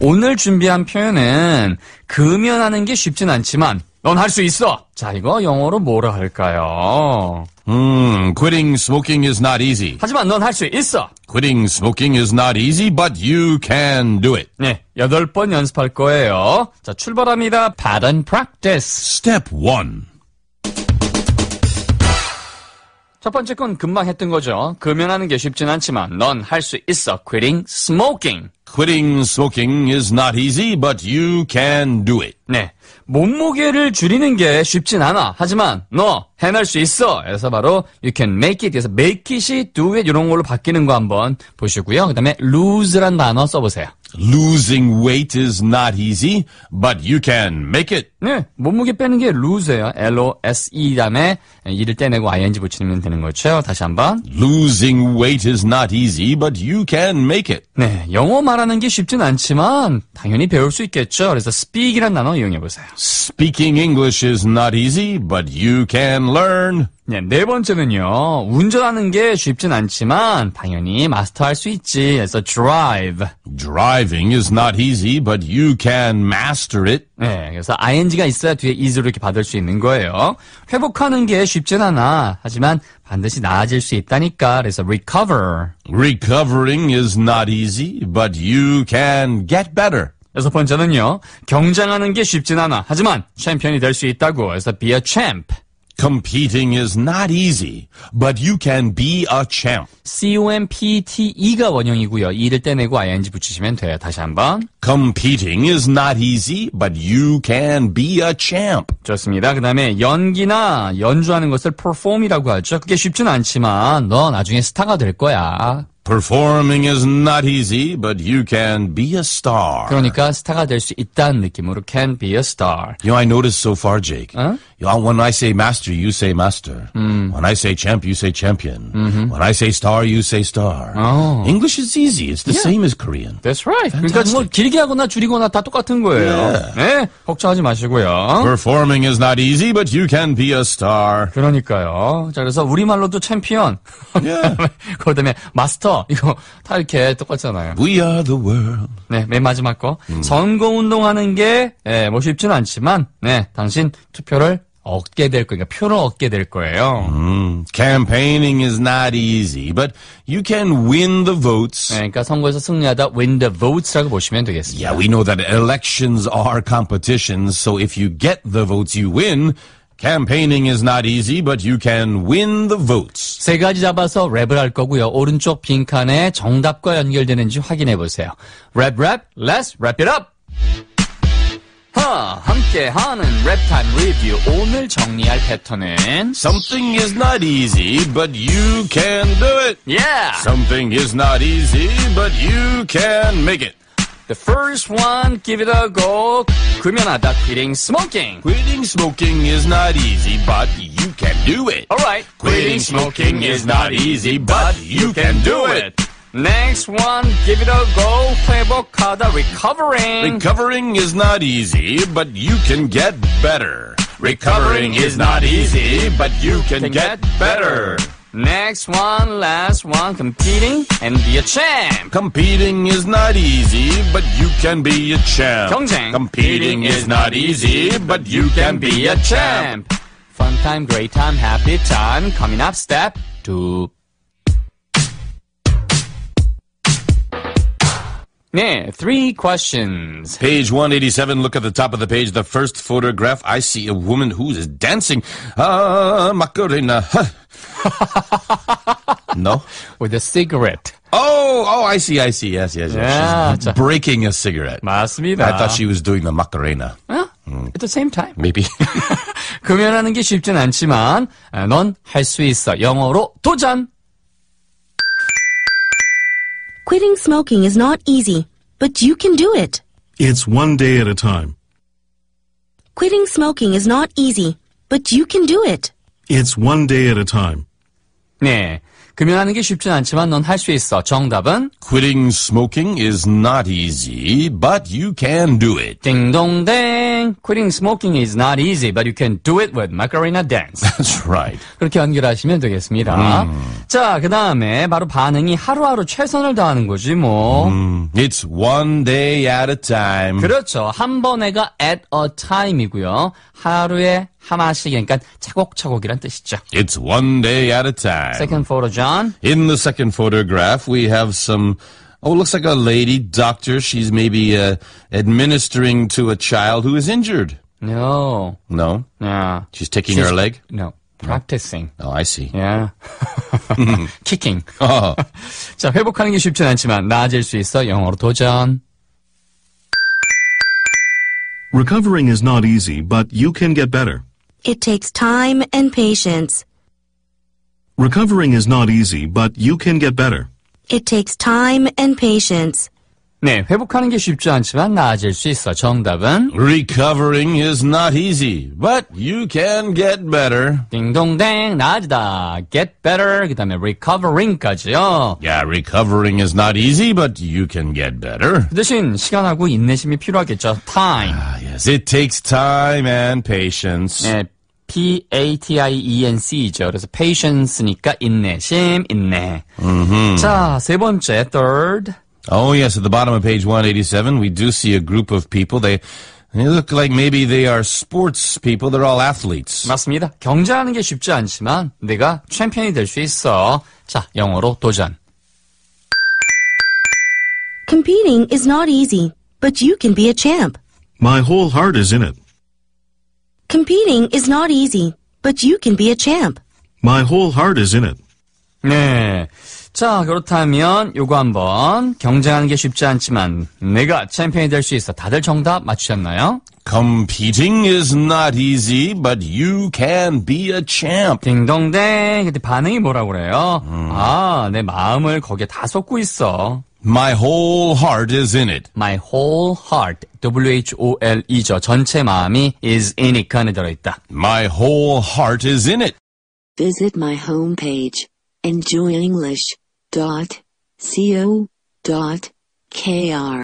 오늘 준비한 표현은 금연하는 게 쉽진 않지만 넌 할 수 있어. 자, 이거 영어로 뭐라 할까요? 음, quitting smoking is not easy. 하지만 넌 할 수 있어. Quitting smoking is not easy, but you can do it. 네, 여덟 번 연습할 거예요. 자, 출발합니다. Pattern practice. Step 1. 첫 번째 건 금방 했던 거죠. 금연하는 게 쉽진 않지만 넌 할 수 있어. Quitting smoking. Quitting smoking is not easy, but you can do it. 네. 몸무게를 줄이는 게 쉽진 않아. 하지만 너 해낼 수 있어. 그래서 바로 you can make it. 그래서 make it이 do it 이런 걸로 바뀌는 거 한번 보시고요. 그 다음에 lose란 단어 써보세요. Losing weight is not easy, but you can make it. 네, 몸무게 빼는 게 lose예요. L-O-S-E 다음에 이를 떼내고 ing 붙이면 되는 거죠. 다시 한번. Losing weight is not easy, but you can make it. 네, 영어 말하는 게 쉽진 않지만 당연히 배울 수 있겠죠. 그래서 speak이란 단어 이용해 보세요. Speaking English is not easy, but you can learn. 네, 네 번째는요. 운전하는 게 쉽진 않지만 당연히 마스터할 수 있지. 그래서 drive. Driving is not easy, but you can master it. 네, 그래서 ing가 있어야 뒤에 is로 이렇게 받을 수 있는 거예요. 회복하는 게 쉽진 않아. 하지만 반드시 나아질 수 있다니까. 그래서 recover. Recovering is not easy, but you can get better. 여섯 번째는요. 경쟁하는 게 쉽진 않아. 하지만 챔피언이 될 수 있다고. 그래서 be a champ. Competing is not easy, but you can be a champ. COMPTE가 원형이고요. 이를 떼내고 ing 붙이시면 돼요. 다시 한번. Competing is not easy, but you can be a champ. 좋습니다. 그 다음에 연기나 연주하는 것을 perform이라고 하죠. 그게 쉽진 않지만 너 나중에 스타가 될 거야. Performing is not easy, but you can be a star. 그러니까 스타가 될 수 있다는 느낌으로 can be a star. You know, I noticed so far, Jake. 어? when I say master, you say master. 음. When I say champ, you say champion. mm When I say star, you say star. Oh. English is easy. It's the yeah. same as Korean. That's right. Fantastic. 그러니까 뭐 길게 하거나 줄이거나 다 똑같은 거예요. Yeah. 네, 걱정하지 마시고요. Performing is not easy, but you can be a star. 그러니까요. 자, 그래서 우리말로도 챔피언. Yeah. 그다음에 마스터 있죠? 이거 다 이렇게 똑같잖아요. We are the world. 네, 맨 마지막 거. 음. 선거 운동하는 게, 예, 뭐 쉽지는 않지만, 네, 당신 투표를 얻게 될 거니까 표를 얻게 될 거예요. 음, campaigning is not easy, but you can win the votes. 네, 그러니까 선거에서 승리하다 win the votes라고 보시면 되겠습니다. Yeah, we know that elections are competitions, so if you get the votes you win, Campaigning is not easy, but you can win the votes. 세 가지 잡아서 랩을 할 거고요. 오른쪽 빈칸에 정답과 연결되는지 확인해 보세요. Rap, rap, let's wrap it up! 함께하는 랩타임 리뷰 오늘 정리할 패턴은 Something is not easy but you can do it. Yeah. Something is not easy but you can make it. The first one, give it a go. quitting smoking. Quitting smoking is not easy, but you can do it. All right. Quitting smoking is not easy, but you can do it. Next one, give it a go. 회복하다, recovering. Recovering is not easy, but you can get better. Recovering is not easy, but you can get better. Next one, last one, competing and be a champ. Competing is not easy, but you can be a champ. Competing is not easy, but you can be a champ. Fun time, great time, happy time. Coming up, step two. three questions. Page 187, look at the top of the page. The first photograph, I see a woman who is dancing. Ah, uh, Macarena. no? With a cigarette. Oh, oh, I see, I see. Yes, yes, yes. Yeah, She's breaking a cigarette. 맞습니다. I thought she was doing the Macarena. Huh? Mm. At the same time. Maybe. 금연하는 게 쉽진 않지만, 넌 할 수 있어. 영어로 도전! Quitting smoking is not easy, but you can do it. It's one day at a time. Quitting smoking is not easy, but you can do it. It's one day at a time. 네, 금연하는 게 쉽진 않지만 넌 할 수 있어. 정답은 Quitting smoking is not easy, but you can do it. 띵동댕. Quitting smoking is not easy, but you can do it with Macarena dance. That's right. 그렇게 연결하시면 되겠습니다. 음. 자, 그 다음에 바로 반응이 하루하루 최선을 다하는 거지 뭐. 음. It's one day at a time. 그렇죠. 한 번에가 at a time이고요. 하루에 하나씩 그러니까 차곡차곡이란 뜻이죠. It's one day at a time. Second photo, John. In the second photograph, we have some Oh, looks like a lady doctor. She's maybe uh, administering to a child who is injured. No. No? Yeah. She's taking She's, her leg? No. Practicing. Oh, I see. Yeah. Kicking. Oh. 자, 회복하는 게 쉽진 않지만 나아질 수 있어 영어로 도전. Recovering is not easy, but you can get better. It takes time and patience. Recovering is not easy, but you can get better. It takes time and patience. 네, 회복하는 게 쉽지 않지만 나아질 수 있어. 정답은 Recovering is not easy, but you can get better. 딩동댕 나아지다. get better 그 다음에 recovering까지요. Yeah, recovering is not easy, but you can get better. 대신 시간하고 인내심이 필요하겠죠. time. Ah, yes, it takes time and patience. 네, P-A-T-I-E-N-C죠. 그래서 patience니까 인내심, 인내. Mm-hmm. 자, 세 번째, third. Oh, yes, at the bottom of page 187, we do see a group of people. They, they look like maybe they are sports people. They're all athletes. 맞습니다. 경쟁하는 게 쉽지 않지만 내가 챔피언이 될 수 있어. 자, 영어로 도전. Competing is not easy, but you can be a champ. My whole heart is in it. Competing is not easy, but you can be a champ. My whole heart is in it. 네. 자, 그렇다면 요거 한번 경쟁하는 게 쉽지 않지만 내가 챔피언이 될 수 있어. 다들 정답 맞추셨나요? Competing is not easy, but you can be a champ. 딩동댕. 그때 반응이 뭐라고 그래요? 아, 내 마음을 거기에 다 쏟고 있어. My whole heart is in it. My whole heart, W-H-O-L-E죠. 전체 마음이 is in it 안에 들어있다. My whole heart is in it. Visit my homepage, enjoyenglish.co.kr